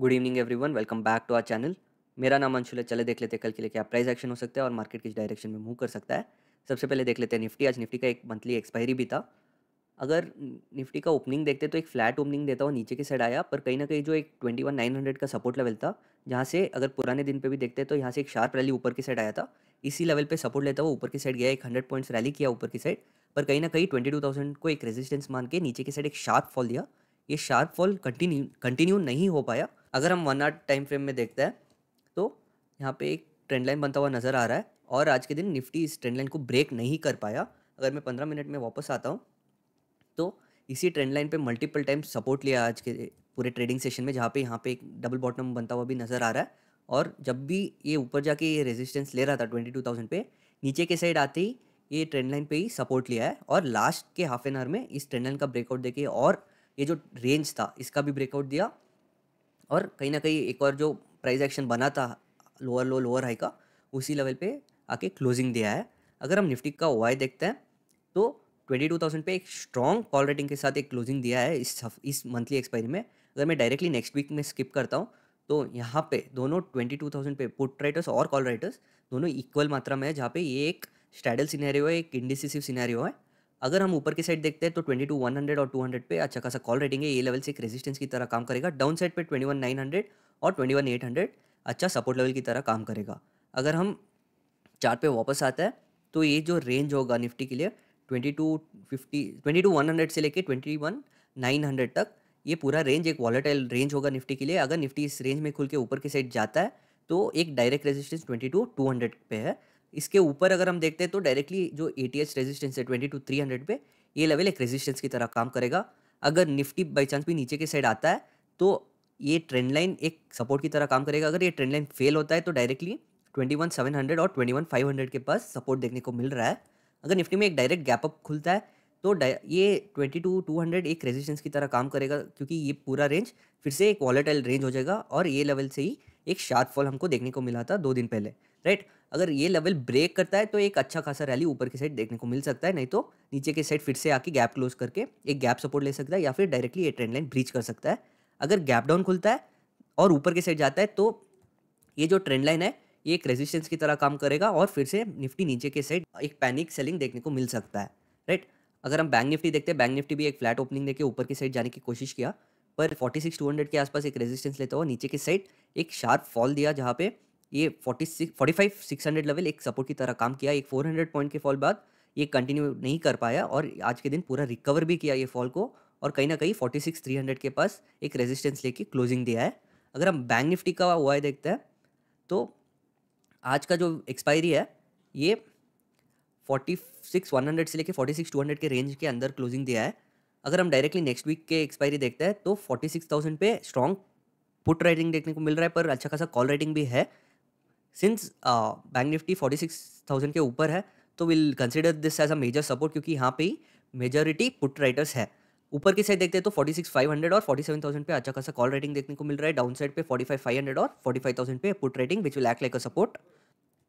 good evening everyone welcome back to our channel मेरा नाम अंशुल है चले देख लेते हैं कल के लिए क्या प्राइस एक्शन हो सकता है और मार्केट किस डायरेक्शन में मूव कर सकता है सबसे पहले देख लेते हैं निफ्टी आज निफ्टी का एक मंथली एक्सपायरी भी था अगर निफ्टी का ओपनिंग देखते तो एक फ्लैट ओपनिंग देता हुआ नीचे के साइड आया पर कहीं ना कहीं जो एक ट्वेंटी वन नाइन हंड्रेड का सपोर्ट लेवल था जहाँ से अगर पुराने दिन पे भी देखते तो यहाँ से एक शार्प रैली ऊपर की साइड आया था इसी लेवल पे सपोर्ट लेता हुआ ऊपर की साइड गया एक हंड्रेड पॉइंट्स रैली किया ऊपर की साइड पर कहीं ना कहीं ट्वेंटी टू थाउजेंड को एक रेजिस्टेंस मान के नीचे की साइड एक शार्प फॉल दिया ये शार्प फॉल कंटिन्यू कंटिन्यू नहीं हो पाया अगर हम वन आर टाइम फ्रेम में देखते हैं तो यहाँ पे एक ट्रेंड लाइन बनता हुआ नज़र आ रहा है और आज के दिन निफ्टी इस ट्रेंड लाइन को ब्रेक नहीं कर पाया अगर मैं पंद्रह मिनट में वापस आता हूँ तो इसी ट्रेंड लाइन पर मल्टीपल टाइम सपोर्ट लिया आज के पूरे ट्रेडिंग सेशन में जहाँ पे यहाँ पे एक डबल बॉटम बनता हुआ भी नज़र आ रहा है और जब भी ये ऊपर जाके ये रेजिस्टेंस ले रहा था ट्वेंटी टू थाउजेंड पे नीचे के साइड आते ही ये ट्रेंड लाइन पे ही सपोर्ट लिया है और लास्ट के हाफ एन आवर में इस ट्रेंड लाइन का ब्रेकआउट देके और ये जो रेंज था इसका भी ब्रेकआउट दिया और कहीं ना कहीं एक और जो प्राइस एक्शन बना था लोअर लो लोअर हाई का उसी लेवल पे आके क्लोजिंग दिया है अगर हम निफ्टी का वाई देखते हैं तो ट्वेंटी टू थाउजेंड पे एक स्ट्रॉन्ग कॉल रेटिंग के साथ एक क्लोजिंग दिया है इस इस मंथली एक्सपायरी में अगर मैं डायरेक्टली नेक्स्ट वीक में स्किप करता हूँ तो यहाँ पे दोनों थाउजेंड पे पुट राइटर्स और कॉल राइटर्स दोनों इक्वल मात्रा में है जहाँ पे ये एक स्टैडल सिनेरियो है एक इंडिसिसिव सिनेरियो है अगर हम ऊपर की साइड देखते हैं तो ट्वेंटी टू वन हंड्रेड और टू हंड्रेड पे अच्छा खासा कॉल रेटिंग है ये लेवल से एक रेजिस्टेंस की तरह काम करेगा डाउन साइड पर ट्वेंटी वन नाइन हंड्रेड और ट्वेंटी वन एट हंड्रेड अच्छा सपोर्ट लेवल की तरह काम करेगा अगर हम चार्ट पे वापस आता है तो ये जो रेंज होगा निफ्टी के लिए twenty two fifty twenty two one hundred से लेके ट्वेंटी वन नाइन हंड्रेड तक ये पूरा रेंज एक वॉलेटाइल रेंज होगा निफ्टी के लिए अगर निफ्टी इस रेंज में खुल के ऊपर की साइड जाता है तो एक direct resistance twenty two two hundred पे है इसके ऊपर अगर हम देखते हैं तो डायरेक्टली जो ए टी रेजिस्टेंस है ट्वेंटी टू थ्री हंड्रेड पे ये लेवल एक रेजिस्टेंस की तरह काम करेगा अगर निफ्टी बाई चांस भी नीचे के साइड आता है तो ये ट्रेंड लाइन एक सपोर्ट की तरह काम करेगा अगर ये ट्रेंड लाइन फेल होता है तो directly twenty one seven hundred और ट्वेंटी वन फाइव हंड्रेड के पास सपोर्ट देखने को मिल रहा है अगर निफ्टी में एक डायरेक्ट गैप अप खुलता है तो ये ट्वेंटी टू टू हंड्रेड एक रेजिस्टेंस की तरह काम करेगा क्योंकि ये पूरा रेंज फिर से एक वॉलेटाइल रेंज हो जाएगा और ये लेवल से ही एक शार्प फॉल हमको देखने को मिला था दो दिन पहले राइट अगर ये लेवल ब्रेक करता है तो एक अच्छा खासा रैली ऊपर की साइड देखने को मिल सकता है नहीं तो नीचे के साइड फिर से आके गैप क्लोज करके एक गैप सपोर्ट ले सकता है या फिर डायरेक्टली ये ट्रेंड लाइन ब्रीच कर सकता है अगर गैप डाउन खुलता है और ऊपर के साइड जाता है तो ये जो ट्रेंड लाइन है ये एक रेजिस्टेंस की तरह काम करेगा और फिर से निफ्टी नीचे के साइड एक पैनिक सेलिंग देखने को मिल सकता है राइट अगर हम बैंक निफ्टी देखते हैं बैंक निफ्टी भी एक फ्लैट ओपनिंग देके ऊपर की साइड जाने की कोशिश किया पर हंड्रेड के आसपास एक रेजिस्टेंस लेता हुआ नीचे के साइड एक शार्प फॉल दिया जहाँ पे ये 46 हंड्रेड लेवल एक सपोर्ट की तरह काम किया एक 400 पॉइंट के फॉल बाद ये कंटिन्यू नहीं कर पाया और आज के दिन पूरा रिकवर भी किया ये फॉल को और कहीं ना कहीं हंड्रेड के पास एक रेजिस्टेंस लेके क्लोजिंग दिया है अगर हम बैंक निफ्टी का हुआ है देखते हैं तो आज का जो एक्सपायरी है ये फोर्टी सिक्स वन हंड्रेड से लेके फोर्टी सिक्स टू हंड्रेड के रेंज के अंदर क्लोजिंग दिया है अगर हम डायरेक्टली नेक्स्ट वीक के एक्सपायरी देखते हैं तो फोर्टी सिक्स थाउजेंड पे स्ट्रॉन्ग पुट राइटिंग देखने को मिल रहा है पर अच्छा खासा कॉल राइटिंग भी है since bank Nifty forty six thousand के ऊपर है तो will consider this as a major support क्योंकि यहाँ पे ही मेजोरिटी पुट राइटर्स है ऊपर की साइड देखते हैं तो फोर्टी सिक्स फाइव हंड्रेड और फोर्टी सेवन थाउजेंड पे अच्छा खासा कॉल राइटिंग देखने को मिल रहा है डाउन साइड पे फोर्टी फाइव फाइव हंड्रेड और फोर्टी फाइव थाउजेंड पे put writing which will act like a support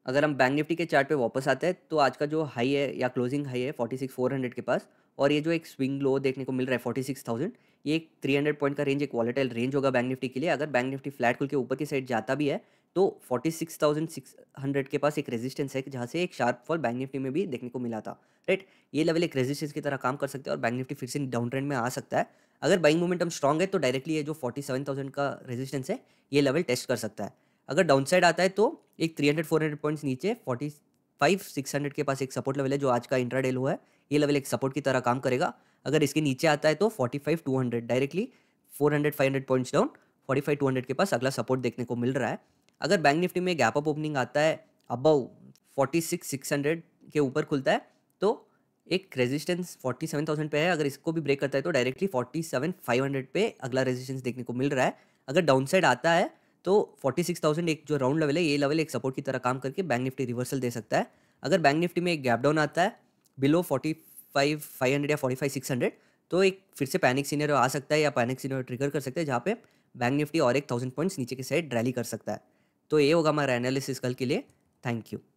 अगर हम बैंक निफ्टी के चार्ट पे वापस आते हैं तो आज का जो हाई है या क्लोजिंग हाई है फोर्टी सिक्स फोर हंड्रेड के पास और ये जो एक स्विंग लो देखने को मिल रहा है फोर्टी सिक्स थाउजेंड ये एक थ्री हंड्रेड पॉइंट का रेंज एक वॉलेटाइल रेंज होगा बैंक निफ्टी के लिए अगर बैंक निफ्टी फ्लैट खुल के ऊपर की साइड जाता भी है तो forty six thousand six hundred के पास एक रेजिस्टेंस है जहाँ से एक शार्प फॉल बैंक निफ्टी में भी देखने को मिला था राइट ये लेवल एक रेजिस्टेंस की तरह काम कर सकते हैं और बैंक निफ्टी फिर से डाउन ट्रेंड में आ सकता है अगर बाइंग मोमेंटम स्ट्रॉग है तो डायरेक्टली ये जो फोर्टी सेवन थाउजेंड का रेजिस्टेंस है ये लेवल टेस्ट कर सकता है अगर डाउन साइड आता है तो एक 300 400 पॉइंट्स नीचे 45 600 के पास एक सपोर्ट लेवल है जो आज का इंट्राडे लो है ये लेवल एक सपोर्ट की तरह काम करेगा अगर इसके नीचे आता है तो 45 200 डायरेक्टली 400 500 पॉइंट्स डाउन 45 200 के पास अगला सपोर्ट देखने को मिल रहा है अगर बैंक निफ्टी में गैप अप ओपनिंग आता है अबव सिक्स हंड्रेड के ऊपर खुलता है तो एक रेजिस्टेंस 47,000 पे है अगर इसको भी ब्रेक करता है तो डायरेक्टली 47,500 पे अगला रेजिस्टेंस देखने को मिल रहा है अगर डाउन साइड आता है तो 46,000 एक जो राउंड लेवल है ये लेवल एक सपोर्ट की तरह काम करके बैंक निफ्टी रिवर्सल दे सकता है अगर बैंक निफ्टी में एक गैप डाउन आता है below forty five five hundred या फोर्टी फाइव सिक्स हंड्रेड तो एक फिर से पैनिक सीनियर आ सकता है या पैनिक सीनियर ट्रिगर कर सकते हैं जहाँ पे बैंक निफ्टी और एक थाउजेंड पॉइंट्स नीचे के साइड रैली कर सकता है तो ये होगा हमारा एनालिसिस कल के लिए थैंक यू